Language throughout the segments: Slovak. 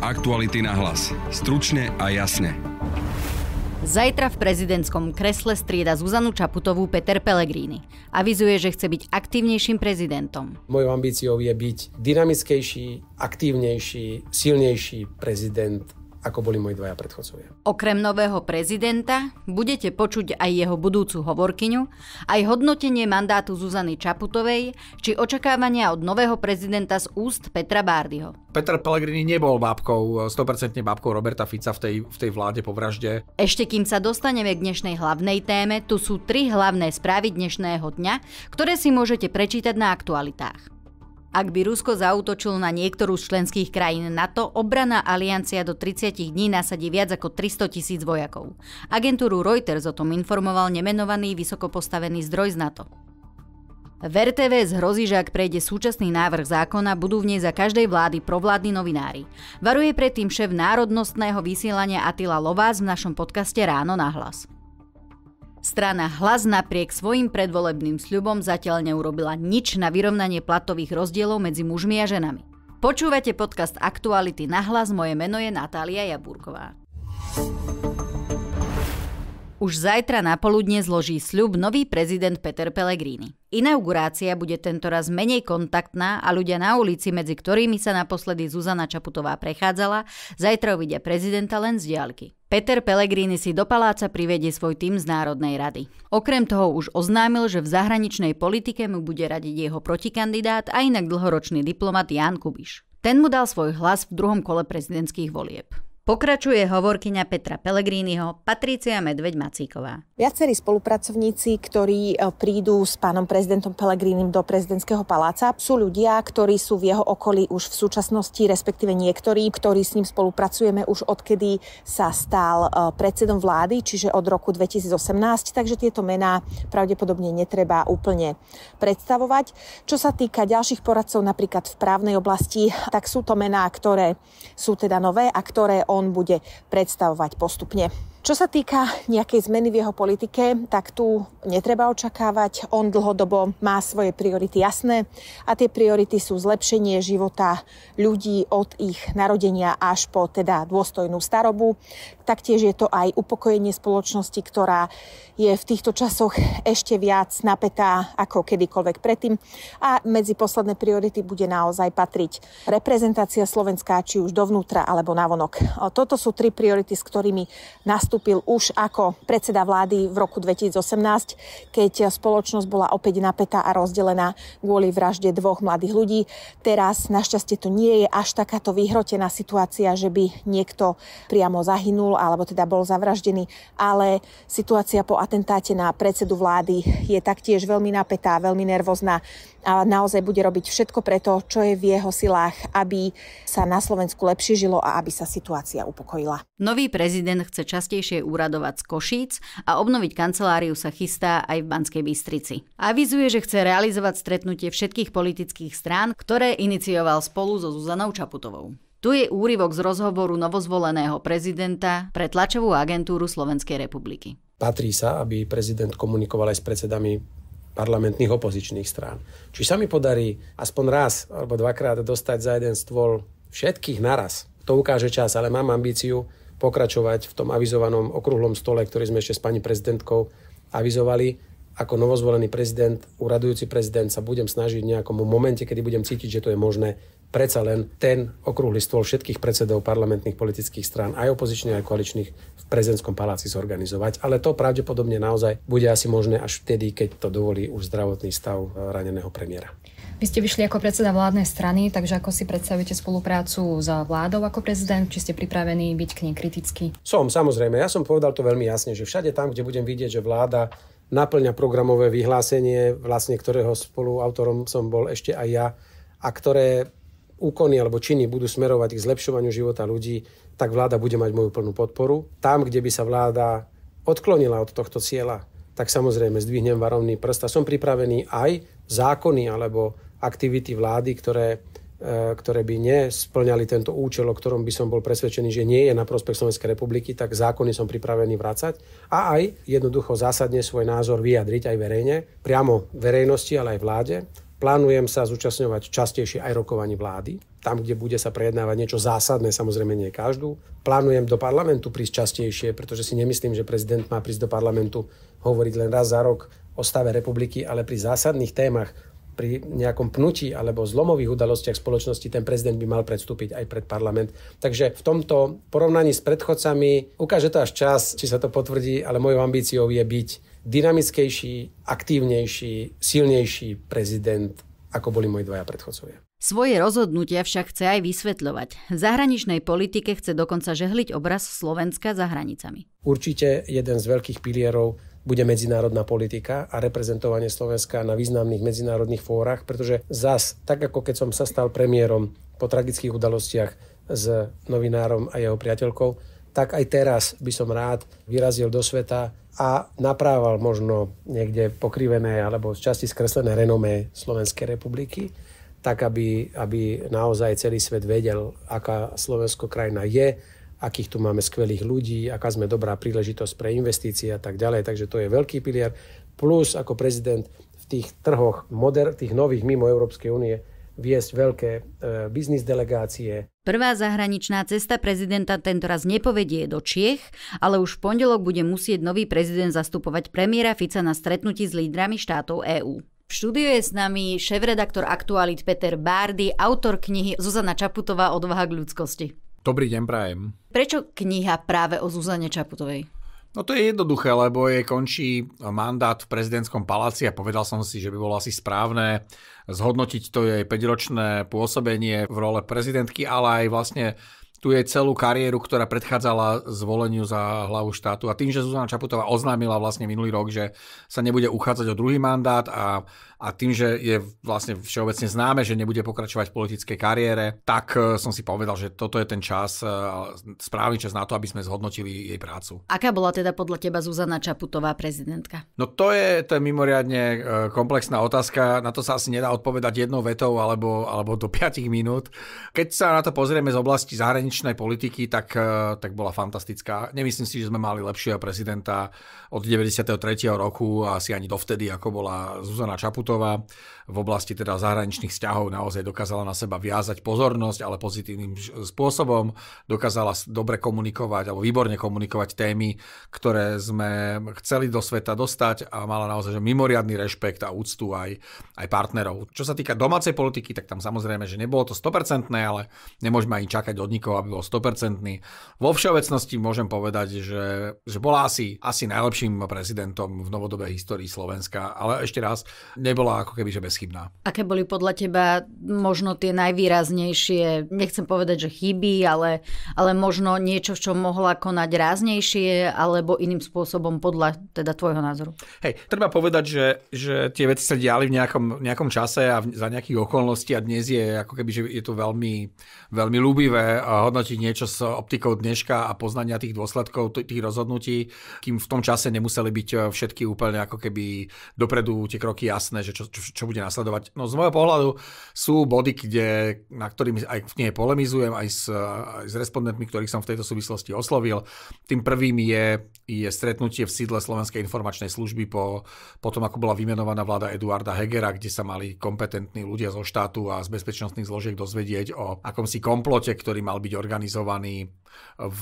Aktuality na hlas. Stručne a jasne. Zajtra v prezidentskom kresle strieda Zuzanu Čaputovú Peter Pellegrini. Avizuje, že chce byť aktívnejším prezidentom. Mojou ambíciou je byť dynamickejší, aktívnejší, silnejší prezident ako boli moji dvaja predchodcovia. Okrem nového prezidenta budete počuť aj jeho budúcu hovorkyňu, aj hodnotenie mandátu Zuzany Čaputovej, či očakávania od nového prezidenta z úst Petra Bárdyho. Peter Pellegrini nebol bábkou, 100% bábkou Roberta Fica v tej, v tej vláde po vražde. Ešte kým sa dostaneme k dnešnej hlavnej téme, tu sú tri hlavné správy dnešného dňa, ktoré si môžete prečítať na aktualitách. Ak by Rusko zautočilo na niektorú z členských krajín NATO, obraná aliancia do 30 dní nasadí viac ako 300 tisíc vojakov. Agentúru Reuters o tom informoval nemenovaný vysokopostavený zdroj z NATO. V zhrozí, že ak prejde súčasný návrh zákona, budú v nej za každej vlády provládni novinári. Varuje predtým šéf národnostného vysielania Atila Lovás v našom podcaste Ráno na hlas. Strana Hlas napriek svojim predvolebným sľubom zatiaľ neurobila nič na vyrovnanie platových rozdielov medzi mužmi a ženami. Počúvate podcast Aktuality na hlas, moje meno je Natália Jaburková. Už zajtra na poludne zloží sľub nový prezident Peter Pellegrini. Inaugurácia bude tentoraz menej kontaktná a ľudia na ulici, medzi ktorými sa naposledy Zuzana Čaputová prechádzala, zajtra uvidia prezidenta len z diaľky. Peter Pellegrini si do paláca privedie svoj tým z Národnej rady. Okrem toho už oznámil, že v zahraničnej politike mu bude radiť jeho protikandidát a inak dlhoročný diplomat Ján Kubiš. Ten mu dal svoj hlas v druhom kole prezidentských volieb. Pokračuje hovorkyňa Petra Pellegriniho, Patricia Medveď-Macíková. Viacerí spolupracovníci, ktorí e, prídu s pánom prezidentom Pellegrinim do prezidentského paláca, sú ľudia, ktorí sú v jeho okolí už v súčasnosti, respektíve niektorí, ktorí s ním spolupracujeme už odkedy sa stal e, predsedom vlády, čiže od roku 2018, takže tieto mená pravdepodobne netreba úplne predstavovať. Čo sa týka ďalších poradcov napríklad v právnej oblasti, tak sú to mená, ktoré sú teda nové a ktoré on on bude predstavovať postupne. Čo sa týka nejakej zmeny v jeho politike, tak tu netreba očakávať. On dlhodobo má svoje priority jasné a tie priority sú zlepšenie života ľudí od ich narodenia až po teda dôstojnú starobu. Taktiež je to aj upokojenie spoločnosti, ktorá je v týchto časoch ešte viac napätá ako kedykoľvek predtým. A medzi posledné priority bude naozaj patriť reprezentácia Slovenska, či už dovnútra alebo navonok. Toto sú tri priority, s ktorými nás nastúpil už ako predseda vlády v roku 2018, keď spoločnosť bola opäť napätá a rozdelená kvôli vražde dvoch mladých ľudí. Teraz našťastie to nie je až takáto vyhrotená situácia, že by niekto priamo zahynul alebo teda bol zavraždený, ale situácia po atentáte na predsedu vlády je taktiež veľmi napätá, veľmi nervózna a naozaj bude robiť všetko preto, čo je v jeho silách, aby sa na Slovensku lepšie žilo a aby sa situácia upokojila. Nový prezident chce častejšie úradovať z Košíc a obnoviť kanceláriu sa chystá aj v Banskej Bystrici. Avizuje, že chce realizovať stretnutie všetkých politických strán, ktoré inicioval spolu so Zuzanou Čaputovou. Tu je úryvok z rozhovoru novozvoleného prezidenta pre tlačovú agentúru Slovenskej republiky. Patrí sa, aby prezident komunikoval aj s predsedami parlamentných opozičných strán. Či sa mi podarí aspoň raz alebo dvakrát dostať za jeden stôl všetkých naraz, to ukáže čas, ale mám ambíciu pokračovať v tom avizovanom okrúhlom stole, ktorý sme ešte s pani prezidentkou avizovali ako novozvolený prezident, uradujúci prezident sa budem snažiť v nejakom momente, kedy budem cítiť, že to je možné, predsa len ten okrúhly stôl všetkých predsedov parlamentných politických strán, aj opozičných, aj koaličných, v prezidentskom paláci zorganizovať. Ale to pravdepodobne naozaj bude asi možné až vtedy, keď to dovolí už zdravotný stav eh, raneného premiéra. Vy ste vyšli ako predseda vládnej strany, takže ako si predstavíte spoluprácu s vládou ako prezident? Či ste pripravení byť k nej kritický? Som, samozrejme. Ja som povedal to veľmi jasne, že všade tam, kde budem vidieť, že vláda naplňa programové vyhlásenie, vlastne ktorého spoluautorom som bol ešte aj ja, a ktoré úkony alebo činy budú smerovať k zlepšovaniu života ľudí, tak vláda bude mať moju plnú podporu. Tam, kde by sa vláda odklonila od tohto cieľa, tak samozrejme zdvihnem varovný prst a som pripravený aj zákony alebo aktivity vlády, ktoré E, ktoré by nesplňali tento účel, o ktorom by som bol presvedčený, že nie je na prospech Slovenskej republiky, tak zákony som pripravený vracať a aj jednoducho zásadne svoj názor vyjadriť aj verejne, priamo verejnosti, ale aj vláde. Plánujem sa zúčastňovať častejšie aj rokovaní vlády, tam, kde bude sa prejednávať niečo zásadné, samozrejme nie každú. Plánujem do parlamentu prísť častejšie, pretože si nemyslím, že prezident má prísť do parlamentu hovoriť len raz za rok o stave republiky, ale pri zásadných témach pri nejakom pnutí alebo zlomových udalostiach spoločnosti ten prezident by mal predstúpiť aj pred parlament. Takže v tomto porovnaní s predchodcami ukáže to až čas, či sa to potvrdí, ale mojou ambíciou je byť dynamickejší, aktívnejší, silnejší prezident, ako boli moji dvaja predchodcovia. Svoje rozhodnutia však chce aj vysvetľovať. V zahraničnej politike chce dokonca žehliť obraz Slovenska za hranicami. Určite jeden z veľkých pilierov bude medzinárodná politika a reprezentovanie Slovenska na významných medzinárodných fórach, pretože zas, tak ako keď som sa stal premiérom po tragických udalostiach s novinárom a jeho priateľkou, tak aj teraz by som rád vyrazil do sveta a naprával možno niekde pokrivené alebo z časti skreslené renomé Slovenskej republiky, tak aby, aby naozaj celý svet vedel, aká Slovensko krajina je, akých tu máme skvelých ľudí, aká sme dobrá príležitosť pre investície a tak ďalej. Takže to je veľký pilier. Plus ako prezident v tých trhoch moder- tých nových mimo Európskej únie viesť veľké e, biznis delegácie. Prvá zahraničná cesta prezidenta tentoraz nepovedie do Čiech, ale už v pondelok bude musieť nový prezident zastupovať premiéra Fica na stretnutí s lídrami štátov EÚ. V štúdiu je s nami šéf-redaktor Aktualit Peter Bárdy, autor knihy Zuzana Čaputová Odvaha k ľudskosti. Dobrý deň, Prajem. Prečo kniha práve o Zuzane Čaputovej? No to je jednoduché, lebo jej končí mandát v prezidentskom paláci a povedal som si, že by bolo asi správne zhodnotiť to jej 5-ročné pôsobenie v role prezidentky, ale aj vlastne tu je celú kariéru, ktorá predchádzala zvoleniu za hlavu štátu. A tým, že Zuzana Čaputová oznámila vlastne minulý rok, že sa nebude uchádzať o druhý mandát a, a tým, že je vlastne všeobecne známe, že nebude pokračovať v politickej kariére, tak e, som si povedal, že toto je ten čas, e, správny čas na to, aby sme zhodnotili jej prácu. Aká bola teda podľa teba Zuzana Čaputová prezidentka? No to je, to je mimoriadne e, komplexná otázka. Na to sa asi nedá odpovedať jednou vetou alebo, alebo do 5 minút. Keď sa na to pozrieme z oblasti zahraničia, zahraničnej politiky, tak, e, tak bola fantastická. Nemyslím si, že sme mali lepšieho prezidenta od 93. roku, asi ani dovtedy, ako bola Zuzana Čaputová v oblasti teda zahraničných vzťahov naozaj dokázala na seba viazať pozornosť, ale pozitívnym spôsobom. Dokázala dobre komunikovať alebo výborne komunikovať témy, ktoré sme chceli do sveta dostať a mala naozaj že mimoriadný rešpekt a úctu aj, aj partnerov. Čo sa týka domácej politiky, tak tam samozrejme, že nebolo to 100%, ale nemôžeme ani čakať od nikoho, aby bol 100%. Vo všeobecnosti môžem povedať, že, že bola asi, asi najlepším prezidentom v novodobej histórii Slovenska, ale ešte raz, nebola ako keby že bez bezchybná. Aké boli podľa teba možno tie najvýraznejšie, nechcem povedať, že chyby, ale, ale možno niečo, čo mohla konať ráznejšie alebo iným spôsobom podľa teda tvojho názoru? Hej, treba povedať, že, že tie veci sa diali v nejakom, nejakom čase a v, za nejakých okolností a dnes je ako keby, že je to veľmi, veľmi ľúbivé eh, hodnotiť niečo s optikou dneška a poznania tých dôsledkov tých rozhodnutí, kým v tom čase nemuseli byť eh, všetky úplne ako keby dopredu tie kroky jasné, že čo, čo, čo bude nasledovať. No z môjho pohľadu sú body, kde, na ktorými aj v nej polemizujem, aj s, aj s respondentmi, ktorých som v tejto súvislosti oslovil. Tým prvým je, je stretnutie v sídle Slovenskej informačnej služby po, po tom, ako bola vymenovaná vláda Eduarda Hegera, kde sa mali kompetentní ľudia zo štátu a z bezpečnostných zložiek dozvedieť o akomsi komplote, ktorý mal byť organizovaný v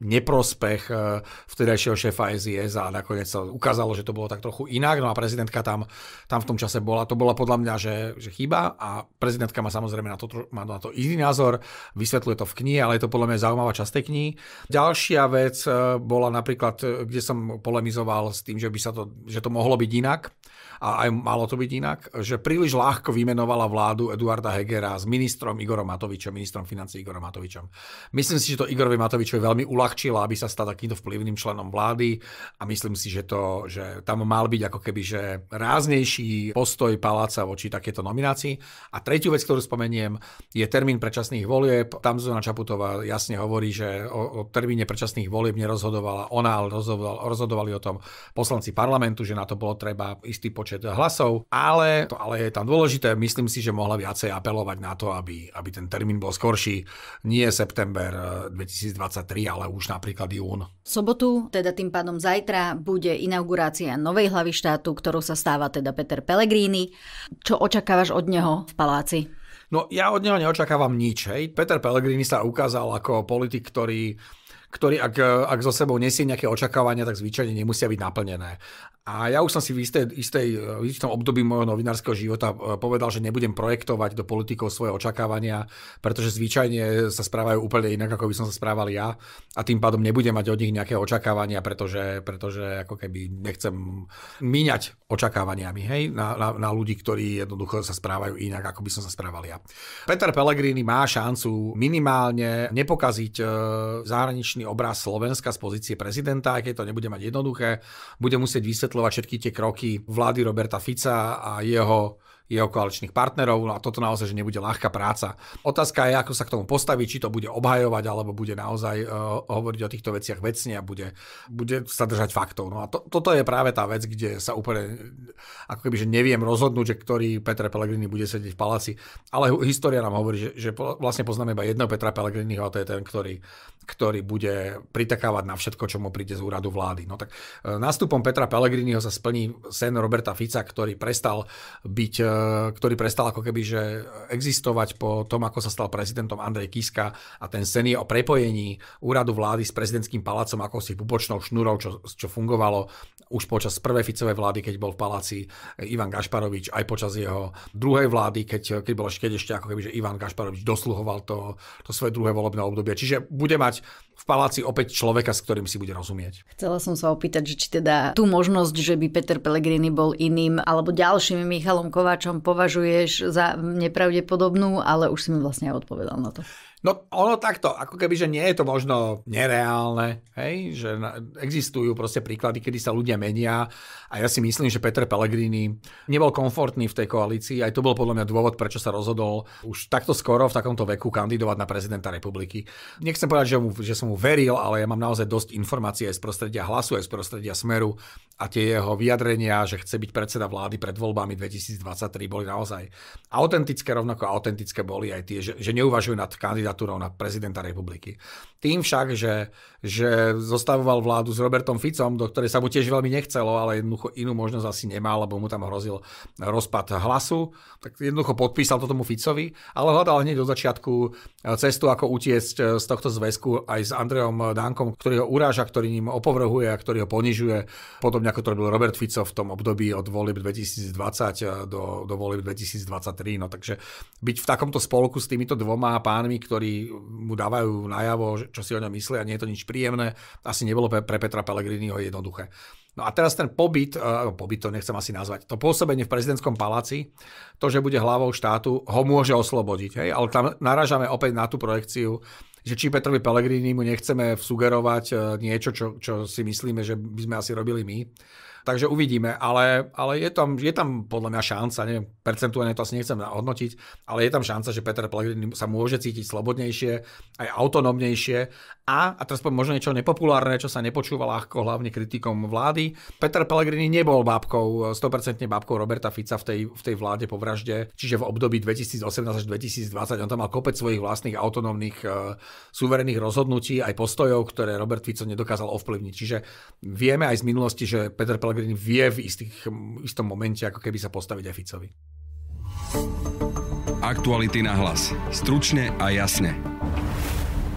neprospech e, vtedajšieho šéfa SIS a nakoniec sa ukázalo, že to bolo tak trochu inak. No a prezidentka tam, tam v tom čase bola. To bola podľa mňa, že, že chyba a prezidentka má samozrejme na to, má na to iný názor, vysvetľuje to v knihe, ale je to podľa mňa zaujímavá časť tej knihy. Ďalšia vec e, bola napríklad, e, kde som polemizoval s tým, že by sa to, že to mohlo byť inak a aj malo to byť inak, že príliš ľahko vymenovala vládu Eduarda Hegera s ministrom Igorom Matovičom, ministrom financí Igorom Matovičom. Myslím si, že to Igorovi Matovičovi veľmi uľahčila, aby sa stal takýmto vplyvným členom vlády a myslím si, že, to, že tam mal byť ako keby že ráznejší postoj paláca voči takéto nominácii. A tretiu vec, ktorú spomeniem, je termín predčasných volieb. Tam Zona Čaputová jasne hovorí, že o, o termíne predčasných volieb nerozhodovala ona, ale rozhodoval, rozhodovali o tom poslanci parlamentu, že na to bolo treba istý počet hlasov. Ale, to ale je tam dôležité, myslím si, že mohla viacej apelovať na to, aby, aby ten termín bol skorší. Nie september 2020, eh, 2023, ale už napríklad jún. V sobotu, teda tým pádom zajtra, bude inaugurácia novej hlavy štátu, ktorou sa stáva teda Peter Pellegrini. Čo očakávaš od neho v paláci? No ja od neho neočakávam nič. Hej. Peter Pellegrini sa ukázal ako politik, ktorý ktorý ak, ak so sebou nesie nejaké očakávania, tak zvyčajne nemusia byť naplnené. A ja už som si v istej, istej, v istom období môjho novinárskeho života e, povedal, že nebudem projektovať do politikov svoje očakávania, pretože zvyčajne sa správajú úplne inak, ako by som sa správal ja a tým pádom nebudem mať od nich nejaké očakávania, pretože, pretože ako keby nechcem míňať očakávaniami hej, na, na, na ľudí, ktorí jednoducho sa správajú inak, ako by som sa správal ja. Peter Pellegrini má šancu minimálne nepokaziť e, zahraničný obraz Slovenska z pozície prezidenta, aj keď to nebude mať jednoduché, bude musieť vysvetliť vysvetľovať všetky tie kroky vlády Roberta Fica a jeho jeho koaličných partnerov no a toto naozaj, že nebude ľahká práca. Otázka je, ako sa k tomu postaviť, či to bude obhajovať, alebo bude naozaj uh, hovoriť o týchto veciach vecne a bude, bude sa držať faktov. No a to, toto je práve tá vec, kde sa úplne, ako keby, že neviem rozhodnúť, že ktorý Petra Pellegrini bude sedieť v paláci, ale história nám hovorí, že, že vlastne poznáme iba jedného Petra Pellegriniho a to je ten, ktorý, ktorý bude pritakávať na všetko, čo mu príde z úradu vlády. No tak e, nástupom Petra Pellegriniho sa splní sen Roberta Fica, ktorý prestal byť e, ktorý prestal ako keby že existovať po tom, ako sa stal prezidentom Andrej Kiska a ten sen je o prepojení úradu vlády s prezidentským palácom ako si pupočnou šnúrou, čo, čo fungovalo už počas prvej Ficovej vlády, keď bol v paláci Ivan Gašparovič, aj počas jeho druhej vlády, keď, keď bol ešte, ešte ako keby že Ivan Gašparovič dosluhoval to, to svoje druhé volebné obdobie. Čiže bude mať v paláci opäť človeka, s ktorým si bude rozumieť. Chcela som sa opýtať, že či teda tú možnosť, že by Peter Pellegrini bol iným alebo ďalším Michalom Kovač Čom považuješ za nepravdepodobnú, ale už si mi vlastne aj odpovedal na to. No ono takto, ako keby, že nie je to možno nereálne, hej? že existujú proste príklady, kedy sa ľudia menia a ja si myslím, že Peter Pellegrini nebol komfortný v tej koalícii, aj to bol podľa mňa dôvod, prečo sa rozhodol už takto skoro v takomto veku kandidovať na prezidenta republiky. Nechcem povedať, že, mu, že som mu veril, ale ja mám naozaj dosť informácií aj z prostredia hlasu, aj z prostredia smeru a tie jeho vyjadrenia, že chce byť predseda vlády pred voľbami 2023 boli naozaj autentické, rovnako autentické boli aj tie, že, že neuvažujú nad kandidátom kandidatúrou na prezidenta republiky. Tým však, že, že zostavoval vládu s Robertom Ficom, do ktorej sa mu tiež veľmi nechcelo, ale jednoducho inú možnosť asi nemal, lebo mu tam hrozil rozpad hlasu, tak jednoducho podpísal to tomu Ficovi, ale hľadal hneď do začiatku cestu, ako utiecť z tohto zväzku aj s Andrejom Dankom, ktorý ho uráža, ktorý ním opovrhuje a ktorý ho ponižuje, podobne ako to robil Robert Fico v tom období od volieb 2020 do, do volieb 2023. No takže byť v takomto spolku s týmito dvoma pánmi, ktorí ktorí mu dávajú najavo, čo si o ňom myslia, nie je to nič príjemné, asi nebolo pre Petra Pellegriniho jednoduché. No a teraz ten pobyt, eh, pobyt to nechcem asi nazvať, to pôsobenie v prezidentskom paláci, to, že bude hlavou štátu, ho môže oslobodiť. Hej? Ale tam naražame opäť na tú projekciu, že či Petrovi Pellegrini mu nechceme sugerovať eh, niečo, čo, čo si myslíme, že by sme asi robili my Takže uvidíme, ale, ale je, tam, je tam podľa mňa šanca, neviem, percentuálne to asi nechcem hodnotiť, ale je tam šanca, že Peter Pellegrini sa môže cítiť slobodnejšie, aj autonómnejšie a, a teraz poviem možno niečo nepopulárne, čo sa nepočúva ľahko, hlavne kritikom vlády. Peter Pellegrini nebol bábkou, 100% bábkou Roberta Fica v tej, v tej vláde po vražde, čiže v období 2018 až 2020 on tam mal kopec svojich vlastných autonómnych e, suverénnych rozhodnutí aj postojov, ktoré Robert Fico nedokázal ovplyvniť. Čiže vieme aj z minulosti, že Peter Pellegrini Pellegrini vie v istých, istom momente ako keby sa postaviť aj Ficovi. Aktuality na hlas. Stručne a jasne.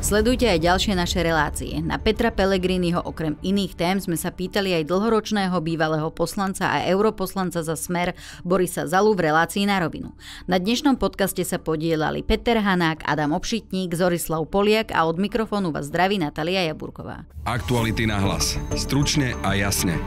Sledujte aj ďalšie naše relácie. Na Petra Pellegriniho okrem iných tém sme sa pýtali aj dlhoročného bývalého poslanca a europoslanca za Smer Borisa Zalu v relácii na rovinu. Na dnešnom podcaste sa podielali Peter Hanák, Adam Obšitník, Zorislav Poliak a od mikrofónu vás zdraví Natalia Jaburková. Aktuality na hlas. Stručne a jasne.